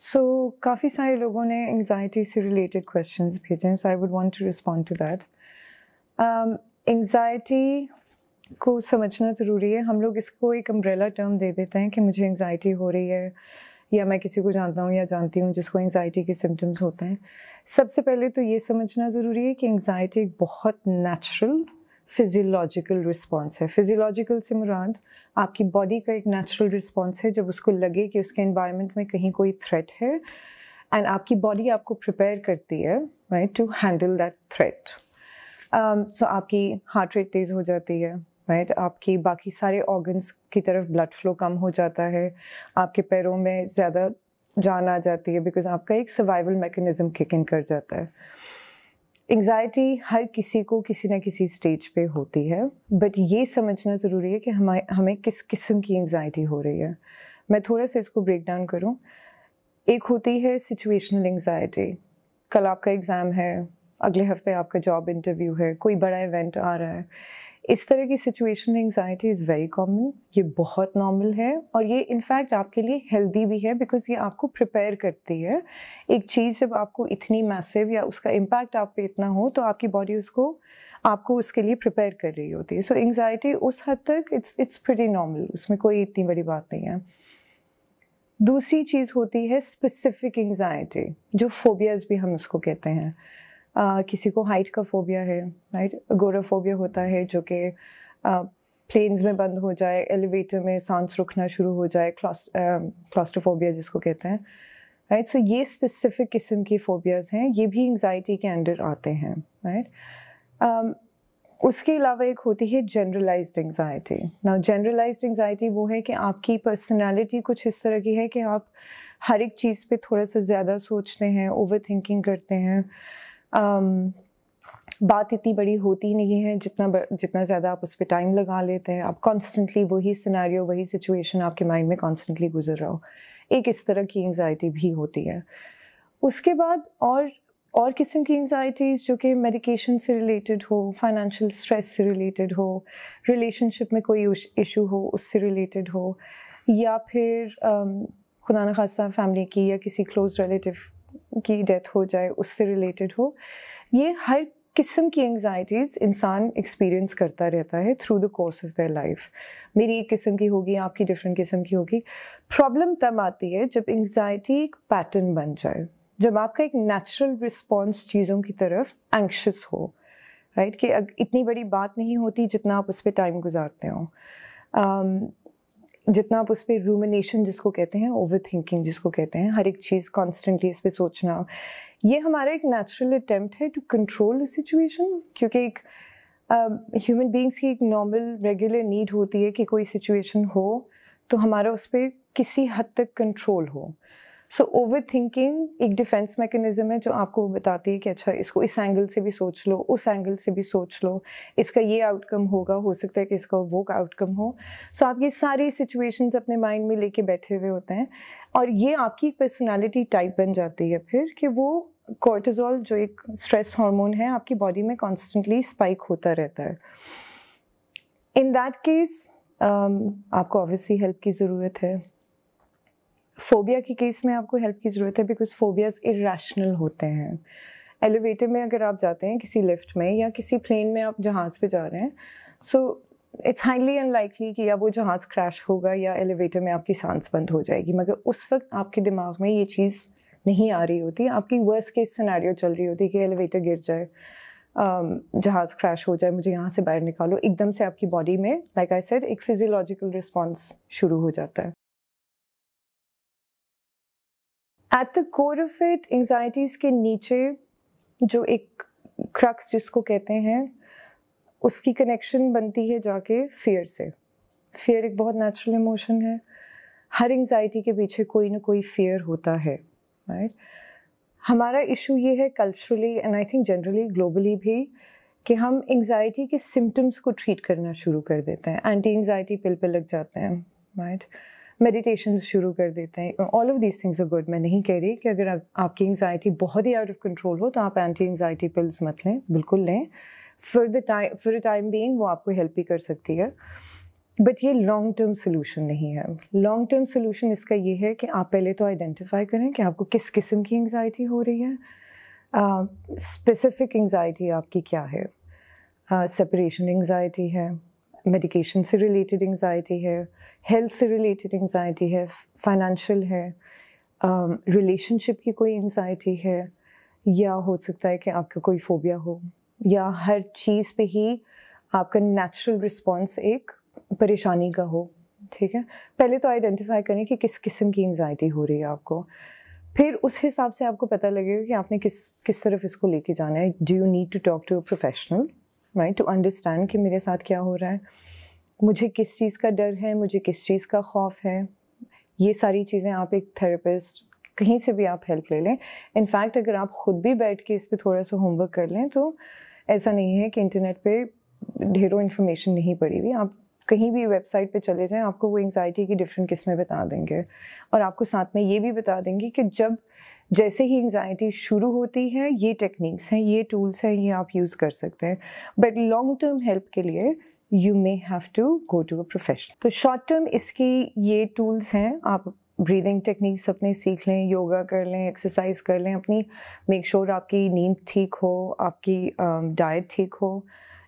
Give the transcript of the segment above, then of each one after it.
सो so, काफ़ी सारे लोगों ने एंगजाइटी से रिलेटेड क्वेश्चन भेजे हैं so I would want to respond to that anxiety को समझना ज़रूरी है हम लोग इसको एक अम्ब्रेला टर्म दे देते हैं कि मुझे एंगजाइटी हो रही है या मैं किसी को जानता हूँ या जानती हूँ जिसको एंगजाइटी के सिम्टम्स होते हैं सबसे पहले तो ये समझना ज़रूरी है कि एंगजाइटी एक बहुत नेचुरल फिजियोलॉजिकल रिस्पॉन्स है फिजियोलॉजिकल से मुराद आपकी बॉडी का एक नेचुरल रिस्पॉन्स है जब उसको लगे कि उसके इन्वायरमेंट में कहीं कोई थ्रेट है एंड आपकी बॉडी आपको प्रिपेयर करती है right to handle that threat so आपकी हार्ट रेट तेज़ हो जाती है राइट right? आपकी बाकी सारे ऑर्गन्स की तरफ ब्लड फ्लो कम हो जाता है आपके पैरों में ज़्यादा जान आ जाती है बिकॉज आपका एक सर्वाइवल मैकेनिज़्म किक इन कर जाता है एंग्जाइटी हर किसी को किसी ना किसी स्टेज पे होती है बट ये समझना ज़रूरी है कि हमें हमें किस किस्म की एंग्जाइटी हो रही है मैं थोड़ा सा इसको ब्रेक डाउन करूँ एक होती है सिचुएशनल एंग्जाइटी कल आपका एग्ज़ाम है अगले हफ्ते आपका जॉब इंटरव्यू है कोई बड़ा इवेंट आ रहा है इस तरह की situation anxiety is very common ये बहुत नॉर्मल है और ये इनफैक्ट आपके लिए हेल्दी भी है बिकॉज ये आपको प्रिपेयर करती है एक चीज़ जब आपको इतनी मैसिव या उसका इम्पैक्ट आप पे इतना हो तो आपकी बॉडी उसको आपको उसके लिए प्रिपेयर कर रही होती है सो so, एंगजाइटी उस हद तक इट्स इट्स प्रटी नॉर्मल उसमें कोई इतनी बड़ी बात नहीं है दूसरी चीज़ होती है स्पेसिफिक एंगजाइटी जो फोबियाज़ भी हम उसको कहते हैं किसी को हाइट का फोबिया है राइट गोराफोबिया होता है जो कि प्लेन्स में बंद हो जाए एलिवेटर में सांस रुकना शुरू हो जाए क्लास्ट्रोफोबिया जिसको कहते हैं राइट सो ये स्पेसिफिक किस्म की फोबियाज हैं ये भी एंगजाइटी के अंडर आते हैं राइट उसके अलावा एक होती है जनरलाइज्ड एंगजाइटी ना जनरलाइज्ड एंगजाइटी वो है कि आपकी पर्सनालिटी कुछ इस तरह की है कि आप हर एक चीज़ पे थोड़ा सा ज़्यादा सोचते हैं ओवर थिंकिंग करते हैं बात इतनी बड़ी होती नहीं है जितना जितना ज़्यादा आप उस पर टाइम लगा लेते हैं आप कॉन्स्टेंटली वही सिनारियो वही सिचुएशन आपके माइंड में कॉन्स्टेंटली गुजर रहा हो एक इस तरह की एंगजाइटी भी होती है उसके बाद और और किस्म की एंगजाइटीज़ जो कि मेडिकेशन से रिलेटेड हो फाइनेंशियल स्ट्रेस से रिलेटेड हो रिलेशनशिप में कोई इशू हो उससे रिलेटेड हो या फिर खुदा न खासा फैमिली की या किसी क्लोज रिलेटिव की डेथ हो जाए उससे रिलेटेड हो ये हर किस्म की एंगजाइटीज़ इंसान एक्सपीरियंस करता रहता है through the course of their life मेरी एक किस्म की होगी आपकी डिफरेंट किस्म की होगी प्रॉब्लम तब आती है जब एंगजाइटी एक पैटर्न बन जाए जब आपका एक नेचुरल रिस्पॉन्स चीज़ों की तरफ एंक्शस हो राइट right? कि इतनी बड़ी बात नहीं होती जितना आप उस पर टाइम गुजारते हो um, जितना आप उस पर रूमिनेशन जिसको कहते हैं ओवर थिंकिंग जिसको कहते हैं हर एक चीज़ कॉन्स्टेंटली इस पर सोचना ये हमारा एक नेचुरल अटैम्प्ट है टू कंट्रोल सिचुएशन क्योंकि एक ह्यूमन uh, बींग्स की एक नॉर्मल रेगुलर नीड होती है कि कोई सिचुएशन हो तो हमारा उस पर किसी हद तक कंट्रोल हो सो ओवर थिंकिंग एक डिफेंस मैकेनिज्म है जो आपको बताती है कि अच्छा इसको इस एंगल से भी सोच लो उस एंगल से भी सोच लो इसका ये आउटकम होगा हो सकता है कि इसका वो आउटकम हो सो so, आप ये सारी सिचुएशंस अपने माइंड में लेके बैठे हुए होते हैं और ये आपकी पर्सनैलिटी टाइप बन जाती है फिर कि वो कोर्टिजोल जो एक स्ट्रेस हार्मोन है आपकी बॉडी में कॉन्स्टेंटली स्पाइक होता रहता है इन दैट केस आपको ऑब्वियसली हेल्प की ज़रूरत है फोबिया के केस में आपको हेल्प की ज़रूरत है बिकॉज फोबियाज इेशनल होते हैं एलिवेटर में अगर आप जाते हैं किसी लिफ्ट में या किसी प्लेन में आप जहाज़ पे जा रहे हैं सो इट्स हाईली अनलाइकली कि या वो जहाज़ क्रैश होगा या एलिवेटर में आपकी सांस बंद हो जाएगी मगर उस वक्त आपके दिमाग में ये चीज़ नहीं आ रही होती आपकी वर्स्ट केस सिनेरियो चल रही होती कि एलिवेटर गिर जाए um, जहाज़ क्रैश हो जाए मुझे यहाँ से बाहर निकालो एकदम से आपकी बॉडी में लाइक आई सेड एक फिजियोलॉजिकल रिस्पॉन्स शुरू हो जाता है at the core of it anxieties के नीचे जो एक क्रक्स जिसको कहते हैं उसकी कनेक्शन बनती है जाके फियर से फियर एक बहुत नेचुरल इमोशन है हर एंग्जाइटी के पीछे कोई ना कोई फियर होता है राइट right? हमारा इशू ये है culturally and I think generally globally भी कि हम एंग्जाइटी के सिम्टम्स को ट्रीट करना शुरू कर देते हैं एंटी एंग्जाइटी पिल पे लग जाते हैं राइट right? मेडिटेशन शुरू कर देते हैं all of these things are good मैं नहीं कह रही कि अगर आपकी एंगजाइटी बहुत ही आउट ऑफ कंट्रोल हो तो आप एंटी एंगजाइटी पिल्स मत लें बिल्कुल लें for the time for a time being वो आपको हेल्प ही कर सकती है बट ये लॉन्ग टर्म सोल्यूशन नहीं है लॉन्ग टर्म सोल्यूशन इसका ये है कि आप पहले तो आइडेंटिफाई करें कि आपको किस किस्म की एंगजाइटी हो रही है स्पेसिफिक uh, एंगजाइटी आपकी क्या है सेपरेशन uh, एंगजाइटी है मेडिकेशन से रिलेटेड एंगजाइटी है हेल्थ से रिलेटेड एंगजाइटी है फाइनेंशियल है रिलेशनशिप um, की कोई एंगजाइटी है या हो सकता है कि आपका कोई फोबिया हो या हर चीज़ पे ही आपका नेचुरल रिस्पॉन्स एक परेशानी का हो ठीक है पहले तो आइडेंटिफाई करें कि किस किस्म की एंगजाइटी हो रही है आपको फिर उस हिसाब से आपको पता लगेगा कि आपने किस किस तरफ इसको लेके जाना है do you need to talk to a professional right to understand कि मेरे साथ क्या हो रहा है मुझे किस चीज़ का डर है मुझे किस चीज़ का खौफ है ये सारी चीज़ें आप एक थेरेपिस्ट कहीं से भी आप हेल्प ले लें इनफैक्ट अगर आप ख़ुद भी बैठ के इस पर थोड़ा सा होमवर्क कर लें तो ऐसा नहीं है कि इंटरनेट पे ढेरों इन्फॉर्मेशन नहीं पड़ी हुई आप कहीं भी वेबसाइट पे चले जाएं आपको वो एंगजाइटी की डिफरेंट किस्में बता देंगे और आपको साथ में ये भी बता देंगे कि जब जैसे ही एंगजाइटी शुरू होती है ये टेक्निक्स हैं ये टूल्स हैं ये आप यूज़ कर सकते हैं बट लॉन्ग टर्म हेल्प के लिए you may have to go to a profession तो शॉर्ट टर्म इसकी ये टूल्स हैं आप ब्रीदिंग टेक्निक्स अपने सीख लें योगा कर लें एक्सरसाइज कर लें अपनी मेक श्योर sure आपकी नींद ठीक हो आपकी डाइट um, uh, ठीक हो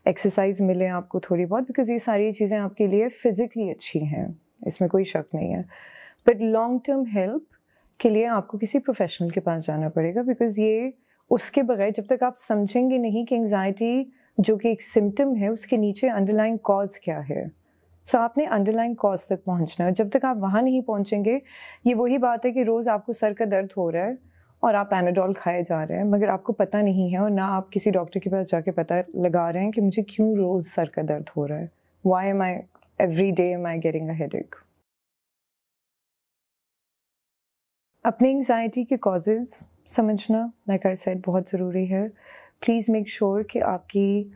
एक्सरसाइज मिले आपको थोड़ी बहुत बिकॉज ये सारी चीज़ें आपके लिए फ़िज़िकली अच्छी हैं इसमें कोई शक नहीं है बट लॉन्ग टर्म हेल्प के लिए आपको किसी प्रोफेशनल के पास जाना पड़ेगा बिकॉज ये उसके बगैर जब तक आप समझेंगे नहीं कि एंगजाइटी जो कि एक सिम्टम है उसके नीचे अंडरलाइन कॉज क्या है सो so, आपने अंडरलाइन कॉज तक पहुंचना है जब तक आप वहाँ नहीं पहुँचेंगे ये वही बात है कि रोज़ आपको सर का दर्द हो रहा है और आप एनाडोल खाए जा रहे हैं मगर आपको पता नहीं है और ना आप किसी डॉक्टर के पास जाके पता लगा रहे हैं कि मुझे क्यों रोज़ सर का दर्द हो रहा है why am I every day am I getting a head अपने एंगजाइटी के कॉजेज़ समझना लाइक आई सेड बहुत ज़रूरी है प्लीज़ मेक श्योर कि आपकी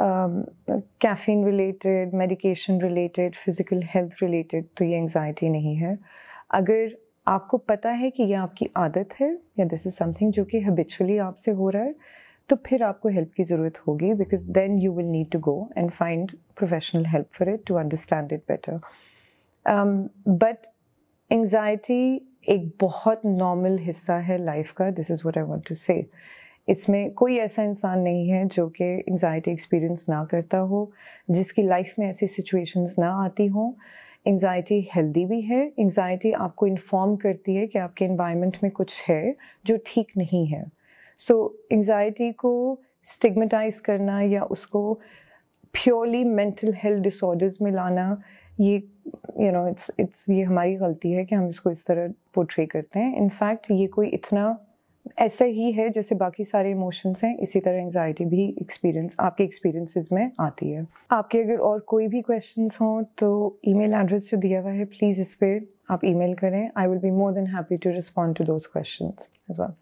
caffeine related medication related physical health related तो ये एंगजाइटी नहीं है अगर आपको पता है कि यह आपकी आदत है या दिस इज़ समथिंग जो कि हैबिचुअली आपसे हो रहा है तो फिर आपको हेल्प की ज़रूरत होगी because then you will need to go and find professional help for it to understand it better but anxiety एक बहुत नॉर्मल हिस्सा है लाइफ का this is what I want to say इसमें कोई ऐसा इंसान नहीं है जो कि एंग्जाइटी एक्सपीरियंस ना करता हो जिसकी लाइफ में ऐसी सिचुएशंस ना आती हों एंग्जाइटी हेल्दी भी है एंग्जाइटी आपको इन्फॉर्म करती है कि आपके इन्वायरमेंट में कुछ है जो ठीक नहीं है सो so, एंग्जाइटी को स्टिग्मेटाइज करना या उसको प्योरली मेंटल हेल्थ डिसऑर्डर्स में लाना ये यू नो इट्स इट्स ये हमारी गलती है कि हम इसको इस तरह पोर्ट्रे करते हैं इनफैक्ट ये कोई इतना ऐसा ही है जैसे बाकी सारे इमोशंस हैं इसी तरह एंजाइटी भी एक्सपीरियंस आपके एक्सपीरियंसेस में आती है आपके अगर और कोई भी क्वेश्चंस हों तो ईमेल एड्रेस जो दिया हुआ है प्लीज़ इस पर आप ईमेल करें I will be more than happy to respond to those question as well